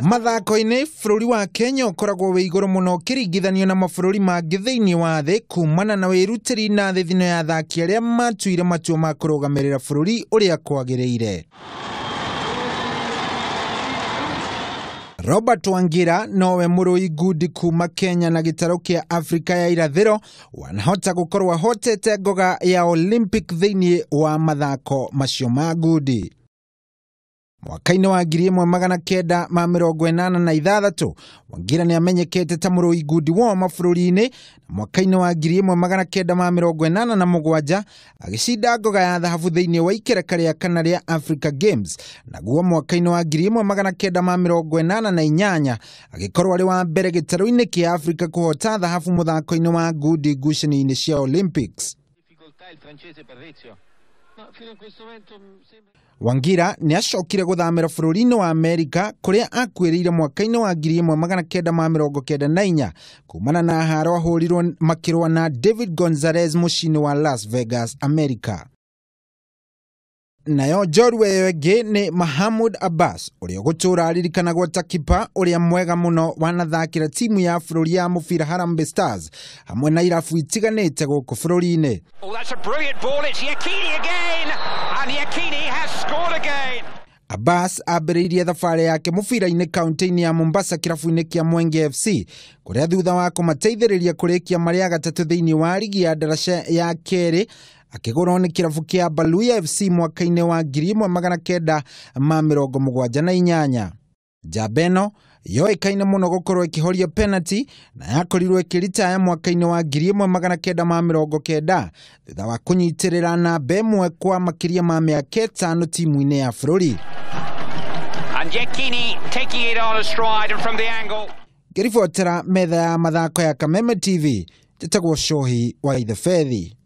mathako-inĩ bũrũri wa kenya ũkoragwo wĩ igũrũ mũno ũkĩringithanio na mabũrũri mangĩ thĩinĩ wa thĩ kuumana na wĩrutĩri na thithino ya thaki arĩa matuire matua ma kũrũgamĩrĩra bũrũri ũrĩa kwagĩrĩire Robert Wangira nowe mũrũi ngundi kuuma Kenya na gĩtaro kĩa Afrika ya irathĩro wanahota gũkorwo ahotete ngoga ya Olympic thĩinĩ wa mathako macio ma ngundi mwaka-inĩ wa ngiri ĩmwe magana kenda ma mĩrongo ĩnana na ithathatũ wangira nĩ amenyekete ta mũrũi ngundi wo mabũrũri inĩ na mwaka wa ngiri ĩmwe magana kenda ma mĩrongo ĩnana na mũgwanja agĩcinda ngoga ya thahabu thĩinĩ wa ikereka rĩa kana rĩa Africa Games naguo mwaka-inĩ wa ngiri ĩmwe magana kenda ma mĩrongo ĩnana na inyanya agĩkorwo arĩ wa mbere gĩtaro-inĩ kĩa Africa kũhota thahabu mũthako-inĩ wa ngundi ngucanio-inĩ cia Olympics wangira niacokire guthamira bururi-ini wa amerika kuria akuiriire mwaka-ini wa ngiri ĩmwe magana kenda ma mirongo kenda na inya kumana na haro ahurirwo makirwa na david gonzalez muciini wa las vegas america nayo njorua ĩyo ĩngĩ nĩ Mahamud Abbas ũrĩa ũgũtũũra aririkanagwo ta kipa ũrĩa mwega mũno wanathakĩra timu ya bũrũri ya mũbira harambe Stars hamwe na irabu itiganĩte gũkũ bũrũri-inĩ. Oh, Abbas ambĩrĩirie thabarĩ yake mũbira-inĩ kaunti-inĩ ya Mombasa kĩrabu-inĩ kĩa Mwenge FC kũrĩa thutha wa kũmateithĩrĩria kũrĩkia marĩ a gatatũ thĩinĩ wa rigi ya ndaraca ya kerĩ akigurwo nä kä rabu kä baluya fc mwaka-inä wa 1978 jambeno yoĩkaine mũno gũkorwo ĩkĩhoria penalty na yakorirwo ĩkĩritaya mwaka-inĩ wa 1990 thutha wa kũnyitĩrĩra namba ĩmwe kwa makĩria ma mĩaka ĩtano timu-inĩ ya bũrũri ngĩribotera metha ya mathako ya kameme tv njĩtagwo shohi wa ithebethi